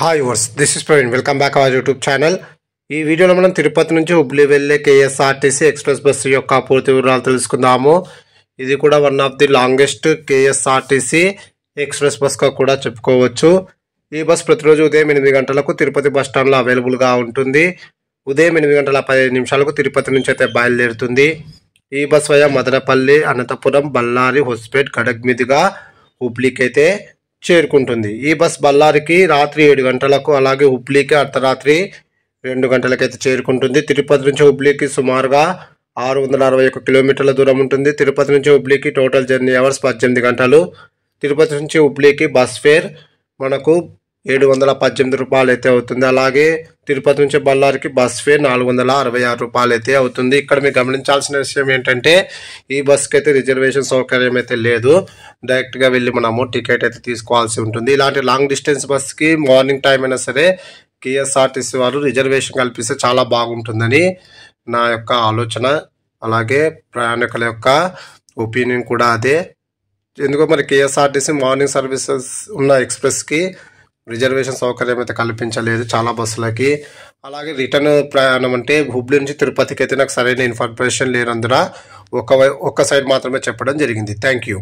hi వర్స్ this is Praveen welcome back our YouTube channel ఈ వీడియోలో మనం తిరుపతి నుంచి హుబ్లీ వెళ్ళే కేఎస్ఆర్టీసీ ఎక్స్ప్రెస్ బస్సు యొక్క పూర్తి వివరాలు తెలుసుకుందాము ఇది కూడా one of the longest KSRTC express బస్గా కూడా చెప్పుకోవచ్చు ఈ బస్ ప్రతిరోజు ఉదయం ఎనిమిది గంటలకు తిరుపతి బస్ స్టాండ్లో అవైలబుల్గా ఉంటుంది ఉదయం ఎనిమిది గంటల పదిహేను నిమిషాలకు తిరుపతి నుంచి అయితే బయలుదేరుతుంది ఈ బస్ వయ మదనపల్లి అనంతపురం బళ్ళారి హోస్పేట్ గడగ్ హుబ్లీకి అయితే చేరుకుంటుంది ఈ బస్ బళ్ళారికి రాత్రి ఏడు గంటలకు అలాగే హుబ్లీకి అర్ధరాత్రి రెండు గంటలకైతే చేరుకుంటుంది తిరుపతి నుంచి హుబ్లీకి సుమారుగా ఆరు వందల అరవై ఒక కిలోమీటర్ల దూరం ఉంటుంది తిరుపతి నుంచి హుబ్లీకి టోటల్ జర్నీ అవర్స్ పద్దెనిమిది గంటలు తిరుపతి నుంచి హుబ్లీకి బస్ ఫేర్ మనకు ఏడు వందల పద్దెనిమిది రూపాయలు అయితే అవుతుంది అలాగే తిరుపతి నుంచి బళ్ళారికి బస్ ఫేర్ నాలుగు వందల అరవై ఆరు రూపాయలు అయితే అవుతుంది ఇక్కడ మీరు గమనించాల్సిన విషయం ఏంటంటే ఈ బస్కి అయితే రిజర్వేషన్ సౌకర్యం అయితే లేదు డైరెక్ట్గా వెళ్ళి మనము టికెట్ అయితే తీసుకోవాల్సి ఉంటుంది ఇలాంటి లాంగ్ డిస్టెన్స్ బస్కి మార్నింగ్ టైం అయినా సరే కేఎస్ఆర్టీసీ వారు రిజర్వేషన్ కల్పిస్తే చాలా బాగుంటుందని నా యొక్క ఆలోచన అలాగే ప్రయాణికుల యొక్క ఒపీనియన్ కూడా అదే ఎందుకో మరి కేఎస్ఆర్టీసీ మార్నింగ్ సర్వీసెస్ ఉన్న ఎక్స్ప్రెస్కి రిజర్వేషన్ సౌకర్యం అయితే కల్పించలేదు చాలా బస్సులకి అలాగే రిటర్న్ ప్రయాణం అంటే హుబ్లీ నుంచి తిరుపతికి అయితే నాకు సరైన ఇన్ఫర్మేషన్ లేనందున ఒక ఒక సైడ్ మాత్రమే చెప్పడం జరిగింది థ్యాంక్ యూ